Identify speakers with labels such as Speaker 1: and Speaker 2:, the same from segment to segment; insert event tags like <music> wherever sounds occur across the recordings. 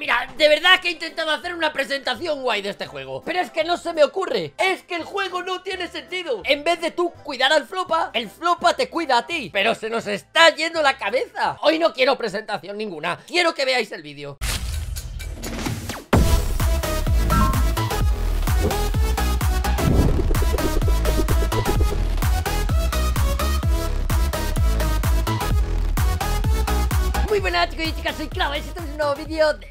Speaker 1: Mira, de verdad que he intentado hacer una presentación guay de este juego Pero es que no se me ocurre Es que el juego no tiene sentido En vez de tú cuidar al flopa El flopa te cuida a ti Pero se nos está yendo la cabeza Hoy no quiero presentación ninguna Quiero que veáis el vídeo Muy buenas chicos y chicas, soy Clava y este es un nuevo video de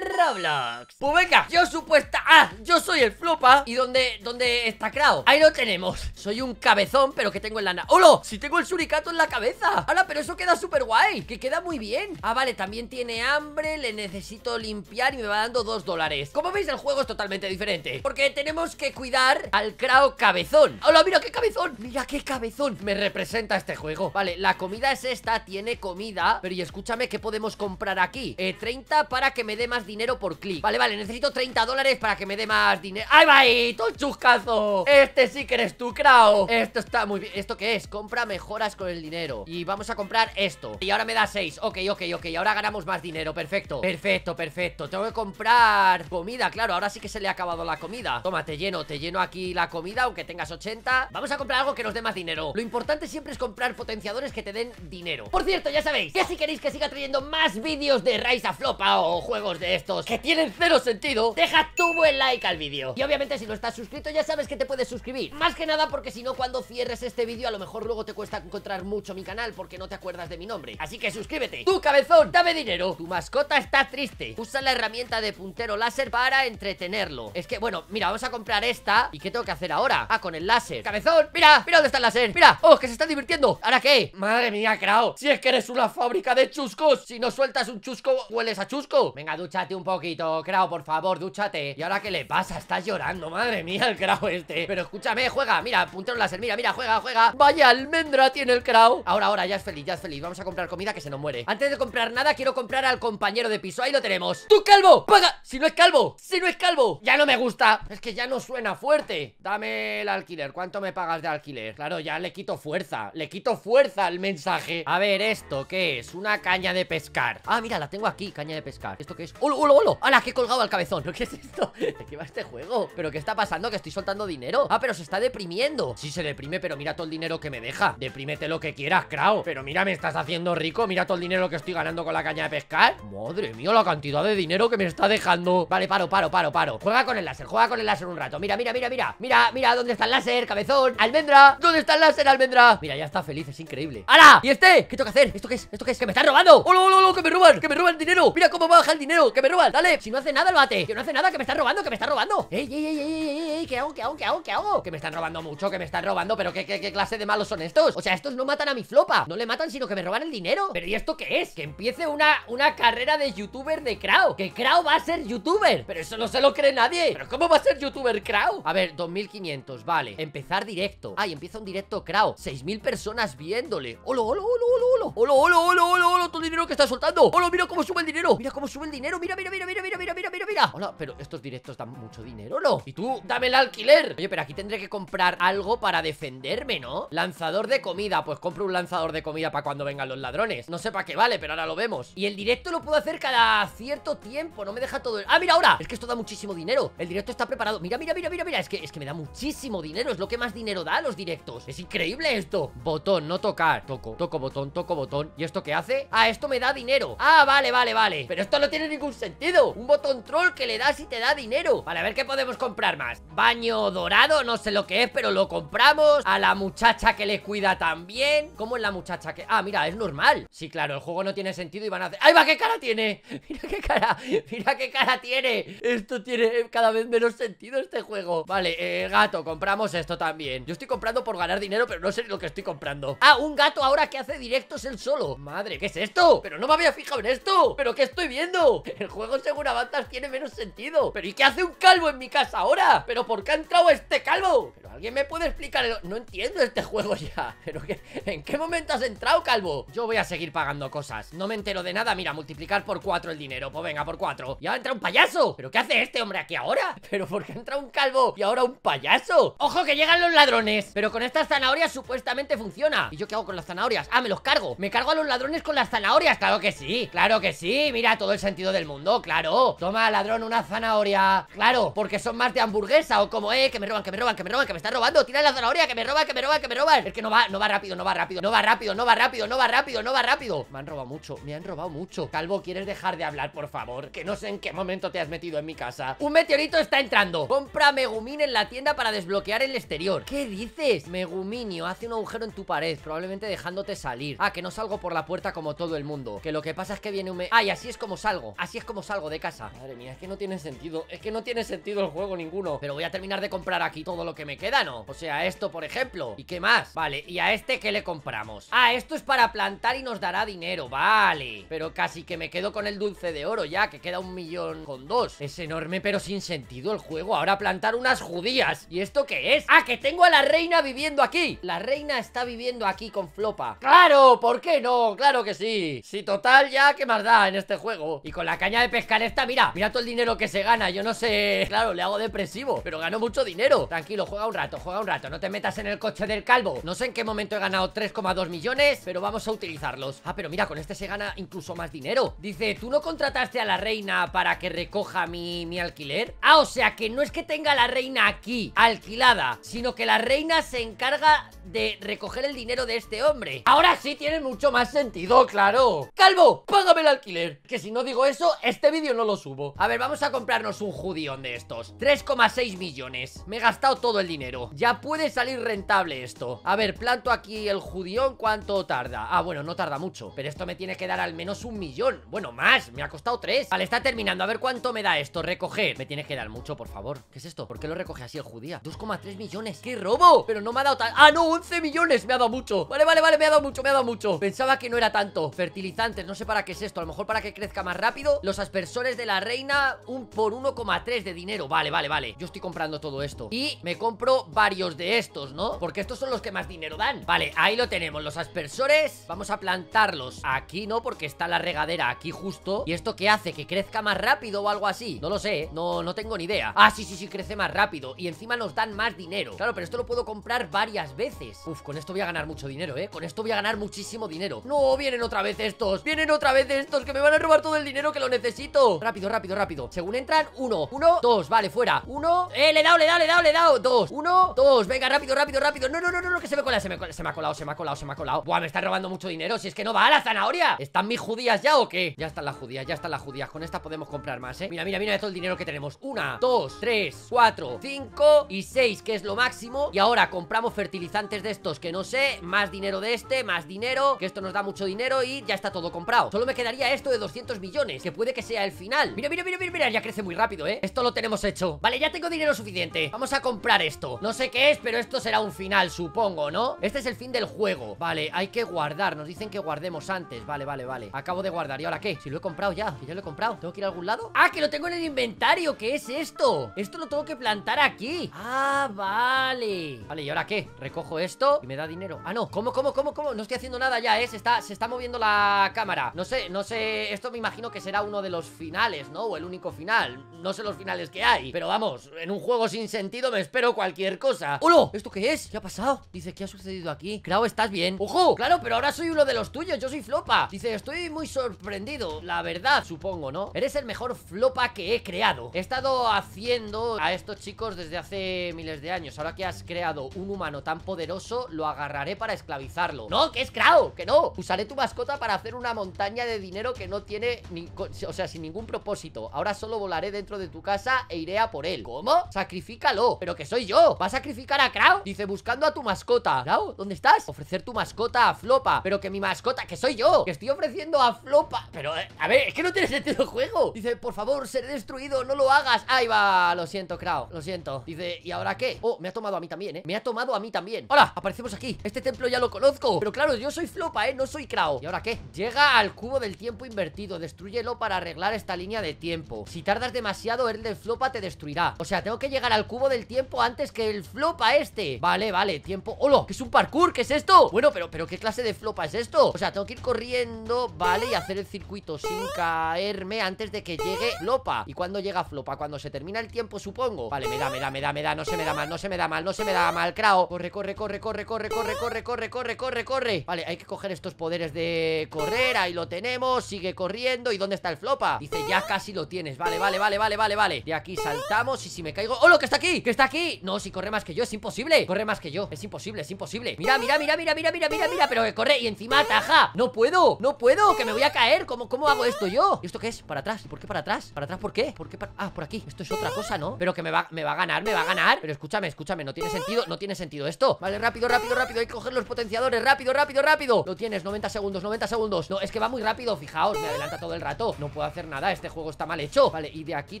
Speaker 1: Roblox Pues venga, yo supuesta... Ah, yo soy el flopa ¿Y dónde, dónde está Krao? Ahí lo tenemos Soy un cabezón, pero que tengo en lana Hola, Si tengo el suricato en la cabeza ¡Hala, pero eso queda súper guay! Que queda muy bien Ah, vale, también tiene hambre Le necesito limpiar y me va dando dos dólares Como veis, el juego es totalmente diferente Porque tenemos que cuidar al Krao cabezón ¡Hola, mira qué cabezón! ¡Mira qué cabezón! Me representa este juego Vale, la comida es esta Tiene comida Pero y escúchame, ¿qué podemos comprar aquí? Eh, 30 para que me dé más dinero por clic Vale, vale, necesito 30 dólares para que me dé más dinero ay va ahí! ¡Todo chuscazo! Este sí que eres tú, Crao, Esto está muy bien ¿Esto qué es? Compra mejoras con el dinero Y vamos a comprar esto Y ahora me da 6 Ok, ok, ok Ahora ganamos más dinero Perfecto Perfecto, perfecto Tengo que comprar comida Claro, ahora sí que se le ha acabado la comida Toma, te lleno Te lleno aquí la comida Aunque tengas 80 Vamos a comprar algo que nos dé más dinero Lo importante siempre es comprar potenciadores que te den dinero Por cierto, ya sabéis Que si queréis que siga trayendo más vídeos de Rise a Flopa O juegos de esto que tienen cero sentido, deja tu buen like al vídeo. Y obviamente si no estás suscrito ya sabes que te puedes suscribir. Más que nada porque si no cuando cierres este vídeo a lo mejor luego te cuesta encontrar mucho mi canal porque no te acuerdas de mi nombre. Así que suscríbete. Tu cabezón, dame dinero. Tu mascota está triste. Usa la herramienta de puntero láser para entretenerlo. Es que, bueno, mira, vamos a comprar esta. ¿Y qué tengo que hacer ahora? Ah, con el láser. Cabezón, mira, mira dónde está el láser. Mira, oh, que se está divirtiendo. ¿Ahora qué? Madre mía, Crao. Si es que eres una fábrica de chuscos. Si no sueltas un chusco, hueles a chusco. Venga, dúchate un poquito, Krao, por favor, dúchate ¿Y ahora qué le pasa? Estás llorando, madre mía, el Krao este Pero escúchame, juega, mira, puntero láser, mira, mira, juega, juega Vaya almendra tiene el Krau Ahora, ahora, ya es feliz, ya es feliz Vamos a comprar comida que se nos muere Antes de comprar nada, quiero comprar al compañero de piso Ahí lo tenemos ¡Tú, calvo! ¡Paga! ¡Si no es calvo! ¡Si no es calvo! ¡Ya no me gusta! Es que ya no suena fuerte Dame el alquiler, ¿cuánto me pagas de alquiler? Claro, ya le quito fuerza Le quito fuerza al mensaje A ver, ¿esto qué es? Una caña de pescar Ah, mira, la tengo aquí, caña de pescar ¿Esto qué es? ¡Hola, ¡Uh, hala que he colgado al cabezón! <laughs> ¿Qué es esto? ¿De qué va este juego? ¿Pero qué está pasando? Que estoy soltando dinero Ah, pero se está deprimiendo Sí, se deprime, pero mira todo el dinero que me deja Deprímete lo que quieras, Krao Pero mira, me estás haciendo rico Mira todo el dinero que estoy ganando con la caña de pescar Madre mía, la cantidad de dinero que me está dejando Vale, paro, paro, paro, paro Juega con el láser, juega con el láser un rato Mira, mira, mira, mira Mira, mira, ¿dónde está el láser, cabezón? ¡Almendra! ¿Dónde está el láser, almendra? Mira, ya está feliz, es increíble ¡Hala! ¿Y este? ¿Qué tengo que hacer? ¿Esto qué es? ¿Esto qué es? ¡Que me está robando! ¡Holo, que me roban! ¡Que me roban dinero! ¡Mira cómo baja el dinero! ¡Que me roban! dale Si no hace nada el bate, que no hace nada, que me está robando, que me está robando Ey, ey, ey, ey, ey, ey, ¿qué hago, qué hago, qué hago, qué hago? Que me están robando mucho, que me están robando Pero ¿qué, qué, qué clase de malos son estos? O sea, estos no matan a mi flopa No le matan, sino que me roban el dinero Pero ¿y esto qué es? Que empiece una, una carrera de youtuber de Krau Que Krau va a ser youtuber Pero eso no se lo cree nadie ¿Pero cómo va a ser youtuber Krau? A ver, 2500, vale Empezar directo Ay, empieza un directo Krau 6000 personas viéndole ¡Holo, holo, holo, holo! Hola, holo, holo, hola, hola! todo el dinero que está soltando! ¡Holo, mira cómo sube el dinero! ¡Mira cómo sube el dinero! ¡Mira, mira, mira, mira, mira, mira, mira, mira! mira Hola, pero estos directos dan mucho dinero, ¿no? Y tú, dame el alquiler Oye, pero aquí tendré que comprar algo para defenderme, ¿no? Lanzador de comida Pues compro un lanzador de comida para cuando vengan los ladrones No sé para qué vale, pero ahora lo vemos Y el directo lo puedo hacer cada cierto tiempo No me deja todo el... ¡Ah, mira ahora! Es que esto da muchísimo dinero El directo está preparado Mira, mira, mira, mira, mira Es que, es que me da muchísimo dinero Es lo que más dinero da los directos Es increíble esto Botón, no tocar Toco, toco botón, toco botón ¿Y esto qué hace? Ah, esto me da dinero Ah, vale, vale, vale Pero esto no tiene ningún sentido Un botón troll que le das y te da dinero Vale, a ver qué podemos comprar más Baño dorado, no sé lo que es, pero lo compramos A la muchacha que le cuida también ¿Cómo es la muchacha que...? Ah, mira, es normal Sí, claro, el juego no tiene sentido y van a hacer... ¡Ay, va, qué cara tiene! <laughs> Mira qué cara, mira qué cara tiene Esto tiene cada vez menos sentido este juego Vale, eh, gato, compramos esto también Yo estoy comprando por ganar dinero, pero no sé lo que estoy comprando Ah, un gato ahora que hace directos el solo Madre, ¿qué es esto? Pero no me había fijado en esto ¿Pero qué estoy viendo? El juego según avanzas tiene menos sentido ¿Pero y qué hace un calvo en mi casa ahora? ¿Pero por qué ha entrado este calvo? ¿Pero alguien me puede explicar? No entiendo este juego <laughs> ya ¿Pero en qué momento has entrado, calvo? Yo voy a seguir pagando cosas No me entero de nada Mira, multiplicar por cuatro el dinero Pues venga, por cuatro Y ahora entra un payaso ¿Pero qué hace este hombre aquí ahora? <laughs> ¿Pero por qué entra un calvo y ahora un payaso? ¡Ojo que llegan los ladrones! Pero con estas zanahorias supuestamente funciona ¿Y yo qué hago con las zanahorias? Ah, me los cargo me cargo a los ladrones con las zanahorias, claro que sí, claro que sí. Mira, todo el sentido del mundo, claro. Toma, ladrón, una zanahoria. Claro, porque son más de hamburguesa o como, eh, que me roban, que me roban, que me roban, que me está robando. Tira la zanahoria, que me roban, que me roban, que me roban. Es que no va, no va rápido, no va rápido, no va rápido, no va rápido, no va rápido, no va rápido. Me han robado mucho, me han robado mucho. Calvo, ¿quieres dejar de hablar, por favor? Que no sé en qué momento te has metido en mi casa. Un meteorito está entrando. Compra Megumin en la tienda para desbloquear el exterior. ¿Qué dices? Meguminio, hace un agujero en tu pared, probablemente dejándote salir. Ah, que no no salgo por la puerta como todo el mundo Que lo que pasa es que viene un... Me... ¡Ay, así es como salgo! Así es como salgo de casa Madre mía, es que no tiene sentido Es que no tiene sentido el juego ninguno Pero voy a terminar de comprar aquí todo lo que me queda, ¿no? O sea, esto, por ejemplo ¿Y qué más? Vale, ¿y a este qué le compramos? Ah, esto es para plantar y nos dará dinero Vale Pero casi que me quedo con el dulce de oro ya Que queda un millón con dos Es enorme pero sin sentido el juego Ahora plantar unas judías ¿Y esto qué es? ¡Ah, que tengo a la reina viviendo aquí! La reina está viviendo aquí con Flopa ¡Claro! ¡Por ¿Por qué no? Claro que sí. Sí, total, ya, ¿qué más da en este juego? Y con la caña de pescar esta, mira, mira todo el dinero que se gana. Yo no sé, <laughs> claro, le hago depresivo, pero gano mucho dinero. Tranquilo, juega un rato, juega un rato. No te metas en el coche del calvo. No sé en qué momento he ganado 3,2 millones, pero vamos a utilizarlos. Ah, pero mira, con este se gana incluso más dinero. Dice, ¿tú no contrataste a la reina para que recoja mi, alquiler? Ah, o sea que no es que tenga la reina aquí, alquilada, sino que la reina se encarga de recoger el dinero de este hombre. Ahora sí tienen mucho más sentido, claro. Calvo, págame el alquiler, que si no digo eso, este vídeo no lo subo. A ver, vamos a comprarnos un judión de estos. 3,6 millones. Me he gastado todo el dinero. Ya puede salir rentable esto. A ver, planto aquí el judión, ¿cuánto tarda? Ah, bueno, no tarda mucho, pero esto me tiene que dar al menos un millón. Bueno, más, me ha costado tres. Vale, está terminando, a ver cuánto me da esto, recoger. Me tiene que dar mucho, por favor. ¿Qué es esto? ¿Por qué lo recoge así el judía? 2,3 millones, ¡qué robo! Pero no me ha dado tan... Ah, no, 11 millones, me ha dado mucho. Vale, vale, vale, me ha dado mucho, me ha dado mucho. Pensaba que no era tanto Fertilizantes, no sé para qué es esto A lo mejor para que crezca más rápido Los aspersores de la reina un por 1,3 de dinero Vale, vale, vale Yo estoy comprando todo esto Y me compro varios de estos, ¿no? Porque estos son los que más dinero dan Vale, ahí lo tenemos Los aspersores Vamos a plantarlos Aquí no, porque está la regadera aquí justo ¿Y esto qué hace? ¿Que crezca más rápido o algo así? No lo sé, ¿eh? no, no tengo ni idea Ah, sí, sí, sí, crece más rápido Y encima nos dan más dinero Claro, pero esto lo puedo comprar varias veces Uf, con esto voy a ganar mucho dinero, ¿eh? Con esto voy a ganar muchísimo dinero No, vienen otra vez estos Vienen otra vez estos que me van a robar todo el dinero que lo necesito Rápido, rápido, rápido Según entran, uno, uno, dos, vale, fuera Uno, eh, le he dado, le he dado, le he dado, le he dado Dos, uno, dos, venga, rápido, rápido, rápido No, no, no, no, no que se me cola, se me, se me ha colado, se me ha colado, se me ha colado Buah, me están robando mucho dinero Si es que no va a la zanahoria ¿Están mis judías ya o qué? Ya están las judías, ya están las judías Con estas podemos comprar más, eh Mira, mira, mira todo el dinero que tenemos Una, dos, tres, cuatro, cinco y seis Que es lo máximo Y ahora compramos fertilizantes de estos que no sé Más dinero de este, más dinero que esto nos da mucho dinero y ya está todo comprado Solo me quedaría esto de 200 millones, que puede que sea el final Mira, mira, mira, mira, mira, ya crece muy rápido, ¿eh? Esto lo tenemos hecho Vale, ya tengo dinero suficiente Vamos a comprar esto No sé qué es, pero esto será un final, supongo, ¿no? Este es el fin del juego Vale, hay que guardar Nos dicen que guardemos antes Vale, vale, vale Acabo de guardar ¿Y ahora qué? Si lo he comprado ya Si ya lo he comprado ¿Tengo que ir a algún lado? ¡Ah, que lo tengo en el inventario! ¿Qué es esto? Esto lo tengo que plantar aquí ¡Ah, vale! Vale, ¿y ahora qué? Recojo esto y me da dinero Ah, no ¿Cómo, cómo, cómo, cómo? No estoy haciendo nada ya, es, eh, Se está, se está moviendo la cámara No sé, no sé, esto me imagino que será uno de los finales, ¿no? O el único final No sé los finales que hay Pero vamos, en un juego sin sentido me espero cualquier cosa ¡Ulo! ¿Esto qué es? ¿Qué ha pasado? Dice, ¿qué ha sucedido aquí? Crao, ¿estás bien? ¡Ojo! Claro, pero ahora soy uno de los tuyos, yo soy flopa Dice, estoy muy sorprendido La verdad, supongo, ¿no? Eres el mejor flopa que he creado He estado haciendo a estos chicos desde hace miles de años Ahora que has creado un humano tan poderoso Lo agarraré para esclavizarlo ¡No, que es Krao! que no Usaré tu mascota para hacer una montaña de dinero que no tiene, ni, o sea, sin ningún propósito Ahora solo volaré dentro de tu casa e iré a por él ¿Cómo? Sacrifícalo ¿Pero que soy yo? ¿Va a sacrificar a Krau? Dice, buscando a tu mascota ¿Krau? ¿Dónde estás? Ofrecer tu mascota a Flopa Pero que mi mascota, que soy yo Que estoy ofreciendo a Flopa Pero, eh, a ver, es que no tienes sentido el juego Dice, por favor, ser destruido, no lo hagas Ahí va, lo siento, Krau, lo siento Dice, ¿y ahora qué? Oh, me ha tomado a mí también, ¿eh? Me ha tomado a mí también Hola, aparecemos aquí Este templo ya lo conozco Pero claro, yo soy flopa, ¿eh? No soy Krao ¿Y ahora qué? Llega al cubo del tiempo invertido Destruyelo para arreglar esta línea de tiempo Si tardas demasiado, el de flopa te destruirá O sea, tengo que llegar al cubo del tiempo antes que el flopa este Vale, vale, tiempo... ¡Hola! ¿Qué es un parkour? ¿Qué es esto? Bueno, pero, pero ¿qué clase de flopa es esto? O sea, tengo que ir corriendo, vale, y hacer el circuito sin caerme antes de que llegue flopa ¿Y cuándo llega flopa? Cuando se termina el tiempo, supongo Vale, me da, me da, me da, me da, no se me da mal, no se me da mal, no se me da mal, Krao Corre, corre, corre, corre, corre, corre, corre, corre, corre, corre, corre, corre Vale, hay que coger estos poderes de correr Ahí lo tenemos, sigue corriendo ¿Y dónde está el flopa? Dice, ya casi lo tienes Vale, vale, vale, vale, vale, vale De aquí saltamos y si me caigo... ¡Oh, lo que está aquí! ¡Que está aquí! No, si corre más que yo, es imposible Corre más que yo, es imposible, es imposible Mira, mira, mira, mira, mira, mira, mira, mira Pero que corre y encima taja ¡No puedo! ¡No puedo! ¡Que me voy a caer! ¿Cómo, cómo hago esto yo? ¿Y esto qué es? ¿Para atrás? ¿Por qué para atrás? ¿Para atrás por qué? ¿Por qué Ah, por aquí Esto es otra cosa, ¿no? Pero que me va, me va a ganar, me va a ganar Pero escúchame, escúchame No tiene sentido, no tiene sentido esto Vale, rápido, rápido, rápido Hay que coger los potenciadores Rápido, rápido, rápido lo tienes, 90 segundos, 90 segundos No, es que va muy rápido, fijaos, me adelanta todo el rato No puedo hacer nada, este juego está mal hecho Vale, y de aquí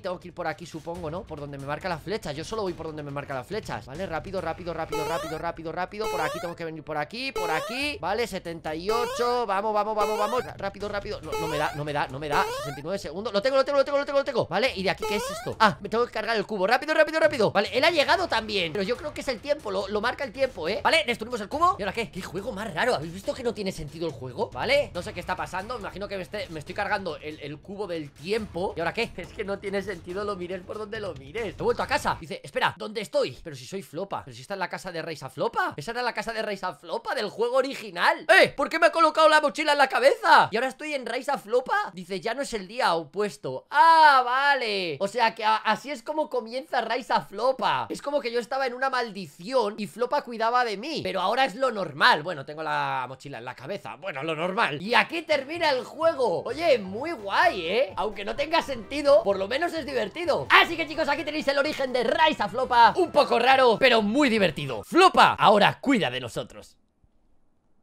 Speaker 1: tengo que ir por aquí, supongo, ¿no? Por donde me marca la flecha, yo solo voy por donde me marca las flechas Vale, rápido, rápido, rápido, rápido, rápido, rápido Por aquí tengo que venir por aquí, por aquí Vale, 78, vamos, vamos, vamos, vamos Rápido, rápido, no, me da, no me da, no me da 69 segundos, lo tengo, lo tengo, lo tengo, lo tengo, lo tengo Vale, y de aquí, ¿qué es esto? Ah, me tengo que cargar el cubo, rápido, rápido, rápido Vale, él ha llegado también, pero yo creo que es el tiempo, lo, lo marca el tiempo, ¿eh? Vale, destruimos el cubo, ¿y ahora qué? ¿Qué juego más raro? ¿Habéis visto que no tiene sentido el juego, ¿vale? No sé qué está pasando, me imagino que me, estoy cargando el, cubo del tiempo ¿Y ahora qué? <laughs> Es que no tiene sentido, lo mires por donde lo mires He vuelto a casa, dice, espera, ¿dónde estoy? Pero si soy flopa, pero si está en la casa de Reisa Flopa Esa era la casa de Reisa Flopa del juego original ¡Eh! ¿Por qué me ha colocado la mochila en la cabeza? ¿Y ahora estoy en a Flopa? Dice, ya no es el día opuesto ¡Ah, vale! O sea que así es como comienza a Flopa Es como que yo estaba en una maldición y Flopa cuidaba de mí Pero ahora es lo normal Bueno, tengo la mochila en la cabeza Bueno, lo normal Y aquí termina el juego Oye, muy guay, ¿eh? Aunque no tenga sentido, por lo menos es divertido Así que chicos, aquí tenéis el origen de Raiza Flopa Un poco raro, pero muy divertido Flopa, ahora cuida de nosotros